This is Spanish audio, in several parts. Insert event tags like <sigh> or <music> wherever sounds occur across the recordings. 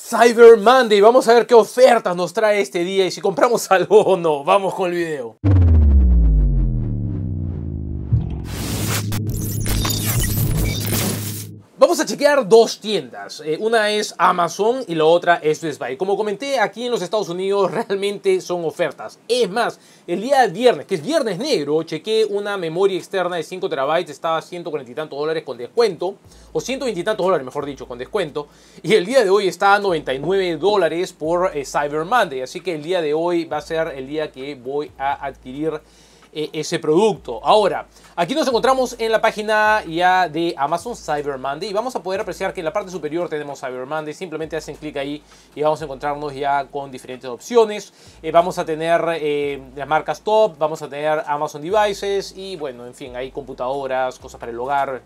Cyber Monday. Vamos a ver qué ofertas nos trae este día y si compramos <laughs> algo o no. Vamos con el video. Vamos a chequear dos tiendas. Eh, una es Amazon y la otra es Best Como comenté, aquí en los Estados Unidos <laughs> realmente son ofertas. Es más, el día de viernes, que es viernes negro, chequé una memoria externa de 5 terabytes, estaba a 140 y tantos dólares con descuento, o 120 y tantos dólares, mejor dicho, con descuento. Y el día de hoy está a 99 dólares por eh, Cyber Monday. Así que el día de hoy va a ser el día que voy a adquirir eh, ese producto. Ahora, aquí nos encontramos en la página ya de Amazon Cyber Monday y vamos a poder apreciar que en la parte superior tenemos Cyber Monday. Simplemente hacen clic ahí y vamos a encontrarnos ya con diferentes opciones. Eh, vamos a tener eh, las marcas top, vamos a tener Amazon Devices y bueno, en fin, hay computadoras, cosas para el hogar,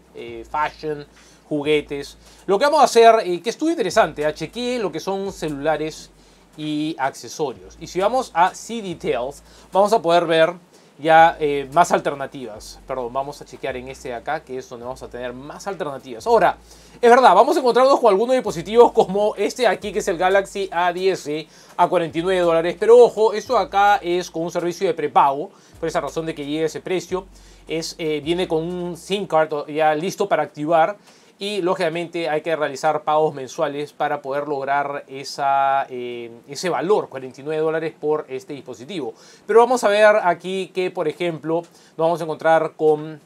fashion juguetes. Lo que vamos a hacer, que estuvo interesante, a ah, chequear lo que son celulares y accesorios. Y si vamos a See Details, vamos a poder ver ya eh, más alternativas. Perdón, vamos a chequear en este de acá, que es donde vamos a tener más alternativas. Ahora, es verdad, vamos a encontrarnos con algunos dispositivos como este aquí, que es el Galaxy A10 a 49 eh, dólares. Pero ojo, esto acá es con un servicio de prepago, por esa razón de que llegue ese precio. Es, eh, viene con un SIM card ya listo para activar y lógicamente hay que realizar pagos mensuales para poder lograr esa, eh, ese valor, 49 dólares por este dispositivo. Pero vamos a ver aquí que, por ejemplo, nos vamos a encontrar con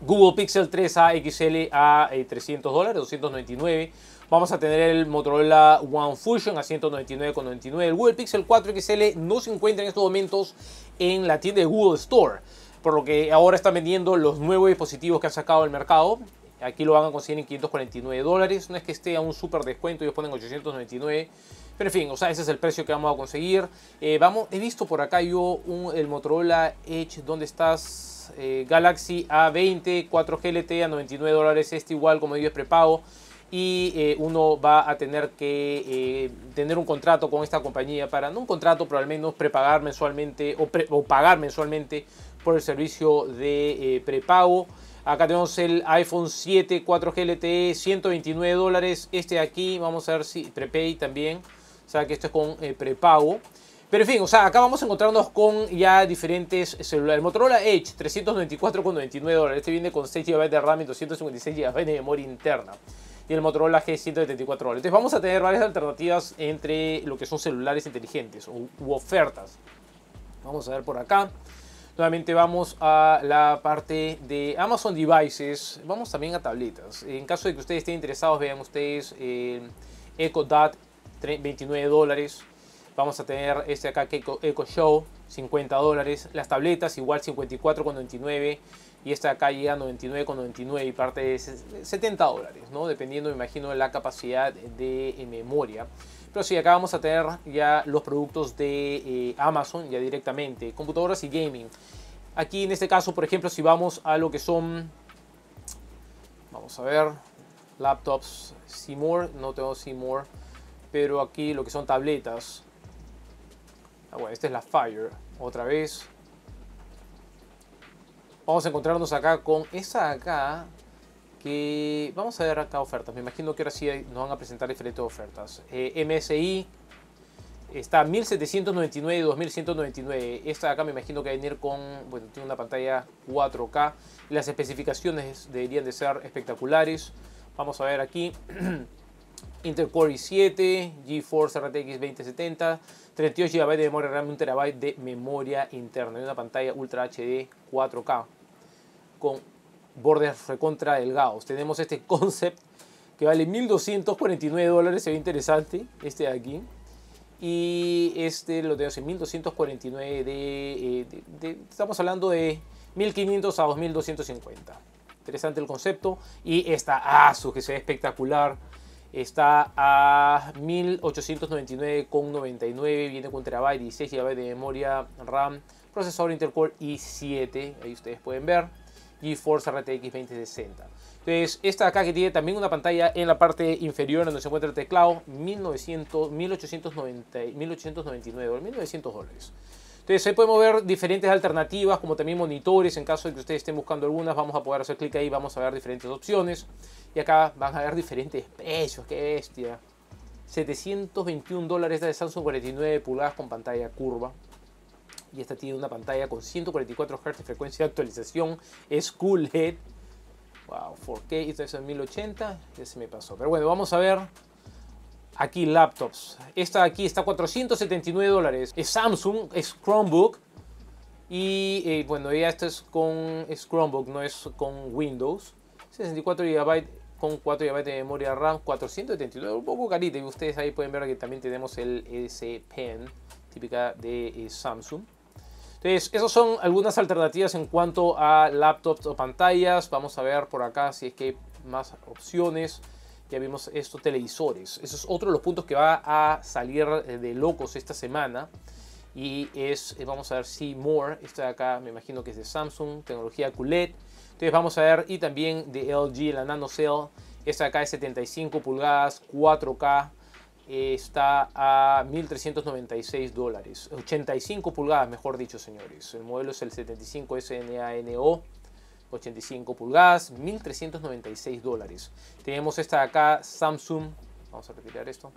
Google Pixel 3A XL a 300 299. Eh, vamos a tener el Motorola One Fusion a 199,99. El Google Pixel 4 XL no se encuentra en estos momentos en la tienda de Google Store. Por lo que ahora están vendiendo los nuevos dispositivos que han sacado al mercado. Aquí lo van a conseguir en 549 dólares. No es que esté a un súper descuento, ellos ponen 899. Pero en fin, o sea, ese es el precio que vamos a conseguir. Eh, vamos, he visto por acá yo el Motorola Edge, ¿dónde estás? Eh, Galaxy A20, 4G LTE a 99 dólares. Este igual, como digo, es prepago. Y eh, uno va a tener que tener un contrato con esta compañía para, no un contrato, pero al menos prepagar mensualmente o, o pagar mensualmente por el servicio de prepago. Acá tenemos el iPhone 7 4G LTE, 129 dólares. Este de aquí, vamos a ver si prepay también. O sea que esto es con eh, prepago. Pero en fin, o sea, acá vamos a encontrarnos con ya diferentes celulares. El Motorola Edge, 394,99 dólares. Este viene con 6 GB de RAM y 256 GB de memoria interna. Y el Motorola G, 174 dólares. Entonces vamos a tener varias alternativas entre lo que son celulares inteligentes u ofertas. Vamos a ver por acá. Nuevamente vamos a la parte de Amazon Devices, vamos también a tabletas. En caso de que ustedes estén interesados, vean ustedes el eh, Echo Dot, 29 dólares. Vamos a tener este acá que Echo Show, 50 dólares. Las tabletas igual 54,99 y esta acá llega a 99,99 y parte de 70 dólares, ¿no? Dependiendo, me imagino, de la capacidad de memoria. Pero acá vamos a tener ya los productos de eh, Amazon ya directamente, computadoras y gaming. Aquí en este caso, por ejemplo, si vamos a lo que son, vamos a ver, laptops, Seymour, no tengo Seymour, pero aquí lo que son tabletas. Ah, esta es la Fire, otra vez. Vamos a encontrarnos acá con esta acá, que vamos a ver acá ofertas. Me imagino que ahora sí nos van a presentar diferentes ofertas. Eh, MSI está 1799 2199. Esta acá me imagino que va a venir con, bueno, tiene una pantalla 4K. Las especificaciones deberían de ser espectaculares. Vamos a ver aquí. <clears throat> Intel Core i7, GeForce RTX 2070, 32 GB de memoria RAM, 1 TB de memoria interna y una pantalla Ultra HD 4K con bordes recontra delgados. Tenemos este concept que vale 1.249 dólares, se ve interesante, este de aquí. Y este lo tenemos en 1.249 eh, de, Estamos hablando de 1.500 a 2.250. Interesante el concepto. Y esta ASUS, que se ve espectacular, está a 1.899,99. Viene con terabyte, 6 GB de memoria RAM, procesador Intercore i7. Ahí ustedes pueden ver GeForce RTX 2060. Entonces, esta acá que tiene también una pantalla en la parte inferior donde se encuentra el teclado, 1900, 1890, 1899 1900 dólares. Entonces ahí podemos ver diferentes alternativas, como también monitores, en caso de que ustedes estén buscando algunas, vamos a poder hacer clic ahí, vamos a ver diferentes opciones. Y acá van a ver diferentes precios, qué bestia. 721 dólares de Samsung 49 pulgadas con pantalla curva y esta tiene una pantalla con 144 Hz de frecuencia de actualización, es cool head eh. wow, 4K, esto es en 1080, ya se me pasó, pero bueno, vamos a ver aquí laptops, esta aquí está 479 dólares, es Samsung, es Chromebook, y eh, bueno, ya esto es con Chromebook, no es con Windows, 64 GB con 4 GB de memoria RAM, 479, un poco carita. Y ustedes ahí pueden ver que también tenemos el S Pen típica de eh, Samsung. Entonces, esas son algunas alternativas en cuanto a laptops o pantallas. Vamos a ver por acá si es que hay más opciones. Ya vimos estos televisores. Eso es otro de los puntos que va a salir eh, de locos esta semana. Y es, eh, vamos a ver si More, esta de acá me imagino que es de Samsung, tecnología QLED. Entonces vamos a ver, y también de LG, la NanoCell. Esta de acá es 75 pulgadas, 4K, está a 1.396 dólares, 85 pulgadas mejor dicho señores, el modelo es el 75 SNANO, 85 pulgadas, 1.396 dólares. Tenemos esta de acá, Samsung, vamos a retirar esto,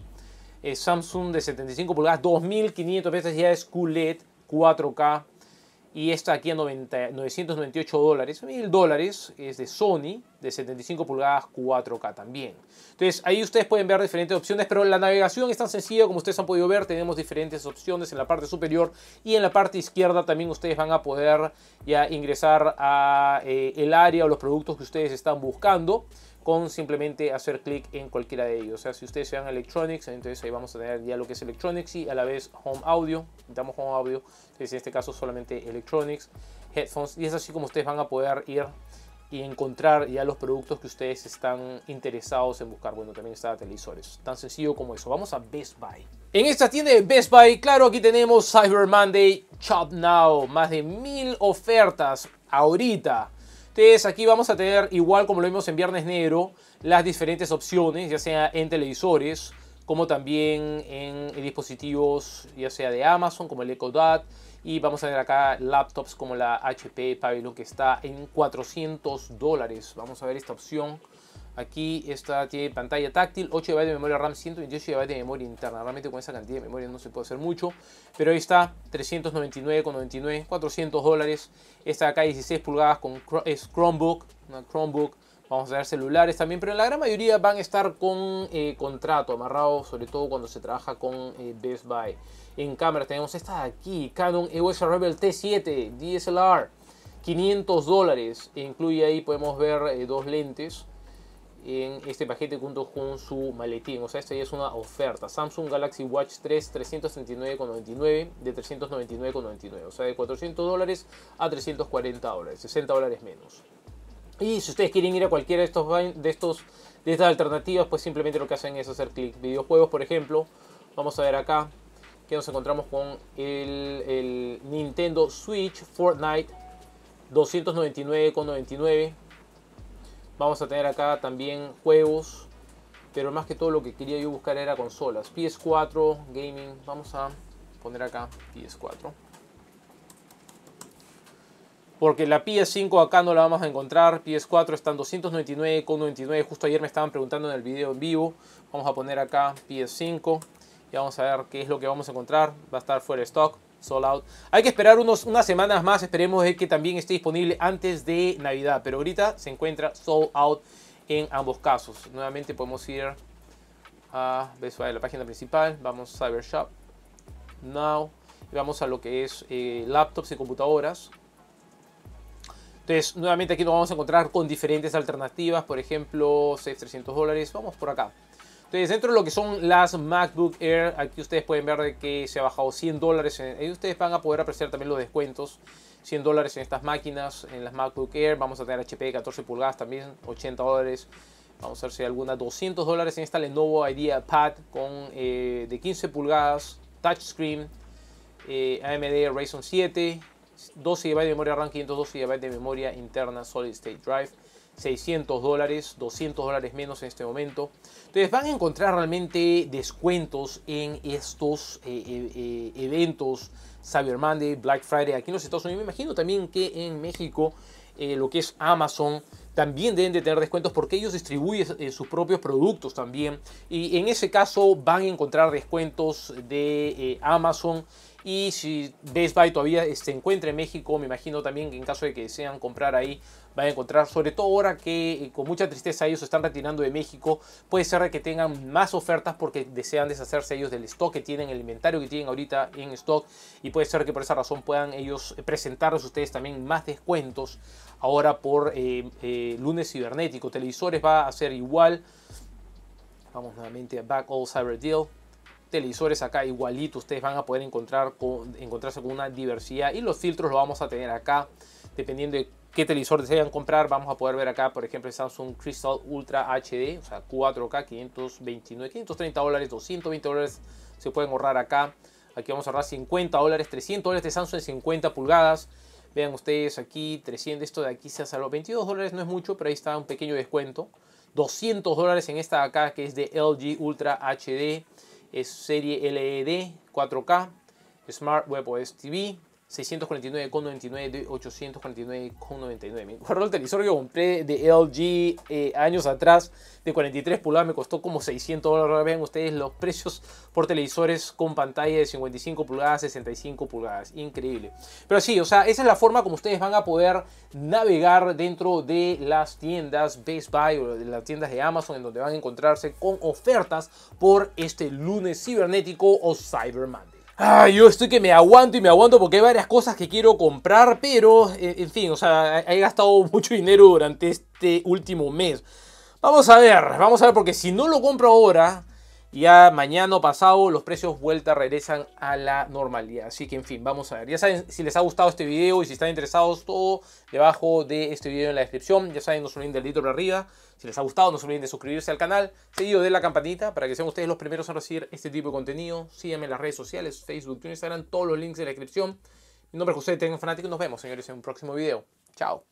Samsung de 75 pulgadas, 2.500 veces ya es QLED 4K y esta aquí a 998 dólares, 1.000 dólares, es de Sony, de 75 pulgadas 4K también. Entonces ahí ustedes pueden ver diferentes opciones, pero la navegación es tan sencilla como ustedes han podido ver, tenemos diferentes opciones en la parte superior y en la parte izquierda también ustedes van a poder ya ingresar a eh, el área o los productos que ustedes están buscando con simplemente hacer clic en cualquiera de ellos. O sea, si ustedes se dan Electronics, entonces ahí vamos a tener ya lo que es Electronics y a la vez Home Audio. Damos Home Audio, entonces en este caso solamente Electronics, Headphones, y es así como ustedes van a poder ir y encontrar ya los productos que ustedes están interesados en buscar. Bueno, también está televisores. Tan sencillo como eso. Vamos a Best Buy. En esta tienda de Best Buy, claro, aquí tenemos Cyber Monday Shop Now. Más de mil ofertas ahorita. Entonces aquí vamos a tener, igual como lo vimos en Viernes Negro, las diferentes opciones, ya sea en televisores, como también en dispositivos, ya sea de Amazon, como el Echo Dot, y vamos a ver acá laptops como la HP Pavilion que está en 400 dólares. Vamos a ver esta opción. Aquí esta tiene pantalla táctil, 8 GB de memoria RAM, 128 GB de memoria interna. Realmente con esa cantidad de memoria no se puede hacer mucho. Pero ahí está, 399,99, 400 dólares. Esta de acá 16 pulgadas con es Chromebook, una Chromebook vamos a tener celulares también, pero en la gran mayoría van a estar con eh, contrato amarrado, sobre todo cuando se trabaja con eh, Best Buy. En cámara tenemos esta de aquí, Canon EOS Rebel T7 DSLR, 500 dólares, incluye ahí, podemos ver eh, dos lentes en este paquete junto con su maletín, o sea, esta ya es una oferta. Samsung Galaxy Watch 3 339,99 de 399,99, o sea, de 400 dólares a 340 dólares, 60 dólares menos. Y si ustedes quieren ir a cualquiera de estos de estos de estas alternativas, pues simplemente lo que hacen es hacer clic. Videojuegos, por ejemplo, vamos a ver acá que nos encontramos con el, el Nintendo Switch Fortnite 299,99. Vamos a tener acá también juegos, pero más que todo lo que quería yo buscar era consolas. PS4, gaming, vamos a poner acá PS4 porque la PS5 acá no la vamos a encontrar, PS4 está en 299,99, justo ayer me estaban preguntando en el video en vivo, vamos a poner acá PS5 y vamos a ver qué es lo que vamos a encontrar, va a estar fuera de stock, sold out. Hay que esperar unos, unas semanas más, esperemos que también esté disponible antes de Navidad, pero ahorita se encuentra sold out en ambos casos. Nuevamente podemos ir a, la página principal, vamos a Cybershop, Now, y vamos a lo que es eh, laptops y computadoras nuevamente aquí nos vamos a encontrar con diferentes alternativas, por ejemplo, 600 dólares, vamos por acá. Entonces, dentro de lo que son las MacBook Air, aquí ustedes pueden ver que se ha bajado 100 dólares. Ahí ustedes van a poder apreciar también los descuentos. 100 dólares en estas máquinas, en las MacBook Air. Vamos a tener HP de 14 pulgadas también, 80 dólares. Vamos a ver si hay alguna, 200 dólares en esta Lenovo Idea Pad con, eh, de 15 pulgadas, touchscreen, eh, AMD Ryzen 7, 12 GB de memoria RAM, 512 GB de memoria interna Solid State Drive. 600 dólares, 200 dólares menos en este momento. Entonces van a encontrar realmente descuentos en estos eh, eh, eh, eventos, Cyber Monday, Black Friday, aquí en los Estados Unidos. Me imagino también que en México, lo que es Amazon, también deben de tener descuentos porque ellos distribuyen sus propios productos también. Y en ese caso van a encontrar descuentos de Amazon y si Best Buy todavía se este, encuentra en México, me imagino también que en caso de que desean comprar ahí, van a encontrar, sobre todo ahora que eh, con mucha tristeza ellos se están retirando de México, puede ser que tengan más ofertas porque desean deshacerse ellos del stock que tienen, el inventario que tienen ahorita en stock y puede ser que por esa razón puedan ellos presentarles a ustedes también más descuentos ahora por eh, eh, lunes cibernético. Televisores va a ser igual. Vamos nuevamente a Back All Cyber Deal televisores acá igualito ustedes van a poder encontrar con, encontrarse con una diversidad y los filtros lo vamos a tener acá dependiendo de qué televisor desean comprar vamos a poder ver acá por ejemplo Samsung Crystal Ultra HD o sea 4K 529 530 dólares 220 dólares se pueden ahorrar acá aquí vamos a ahorrar 50 dólares 300 dólares de Samsung de 50 pulgadas vean ustedes aquí 300 esto de aquí se ha 22 dólares no es mucho pero ahí está un pequeño descuento 200 dólares en esta acá que es de LG Ultra HD es serie LED 4K, Smart WebOS TV, 649,99 de 849,99. Me el televisor que compré de LG eh, años atrás de 43 pulgadas, me costó como 600 dólares. Vean ustedes los precios por televisores con pantalla de 55 pulgadas, 65 pulgadas. Increíble. Pero sí, o sea, esa es la forma como ustedes van a poder navegar dentro de las tiendas Best Buy o de las tiendas de Amazon en donde van a encontrarse con ofertas por este lunes cibernético o Cyberman. Ah, yo estoy que me aguanto y me aguanto porque hay varias cosas que quiero comprar, pero eh, en fin, o sea, he gastado <laughs> mucho dinero durante este último mes. Vamos a ver, vamos a ver, porque si no lo compro ahora, ya mañana o pasado los precios vuelta regresan a la normalidad. Así que en fin, vamos a ver. Ya saben si les ha gustado este video y si están interesados, todo debajo de este video en la descripción. Ya saben, no se olviden del dedito para arriba. Si les ha gustado, no se olviden de suscribirse al canal. Seguido de la campanita para que sean ustedes los primeros a recibir este tipo de contenido. Síganme en las redes sociales, Facebook, Instagram, todos los links en la descripción. Mi nombre es José, tengan fanático y nos vemos, señores, en un próximo video. Chao.